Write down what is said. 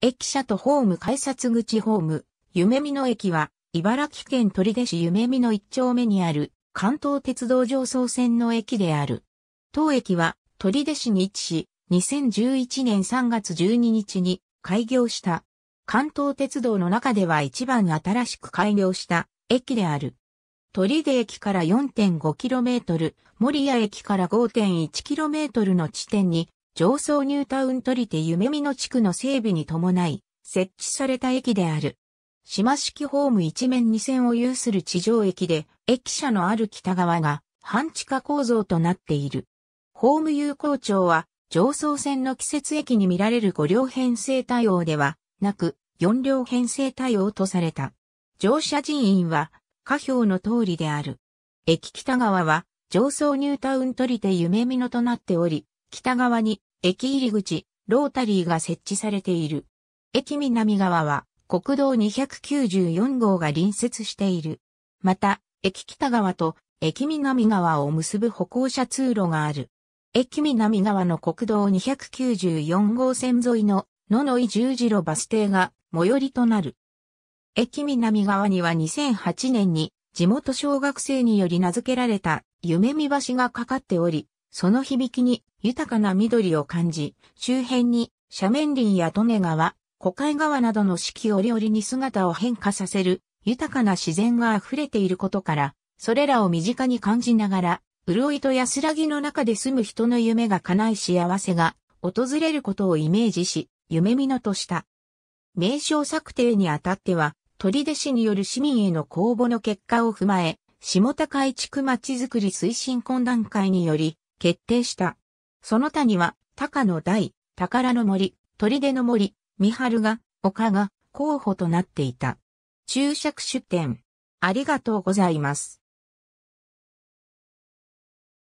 駅舎とホーム改札口ホーム、夢見野駅は、茨城県取手市夢見野一丁目にある、関東鉄道上層線の駅である。当駅は、取手市に位置し、2011年3月12日に開業した。関東鉄道の中では一番新しく開業した駅である。取手駅から 4.5km、森谷駅から 5.1km の地点に上層ニュータウン取り手夢見の地区の整備に伴い、設置された駅である。島式ホーム一面二線を有する地上駅で、駅舎のある北側が半地下構造となっている。ホーム有効庁は、上層線の季節駅に見られる5両編成対応ではなく、4両編成対応とされた。乗車人員は、下表の通りである。駅北側は、上層ニュータウン取り手夢見のとなっており、北側に駅入り口、ロータリーが設置されている。駅南側は国道294号が隣接している。また、駅北側と駅南側を結ぶ歩行者通路がある。駅南側の国道294号線沿いの野の井十字路バス停が最寄りとなる。駅南側には2008年に地元小学生により名付けられた夢見橋がかかっており、その響きに豊かな緑を感じ、周辺に斜面林や利根川、古海川などの四季折々に姿を変化させる豊かな自然が溢れていることから、それらを身近に感じながら、潤いと安らぎの中で住む人の夢が叶い幸せが訪れることをイメージし、夢見のとした。名称策定にあたっては、取手市による市民への公募の結果を踏まえ、下高井地区まちづくり推進懇談会により決定した。その他には、高野大、宝の森、砦の森、三春が、丘が、候補となっていた。注釈出典。ありがとうございます。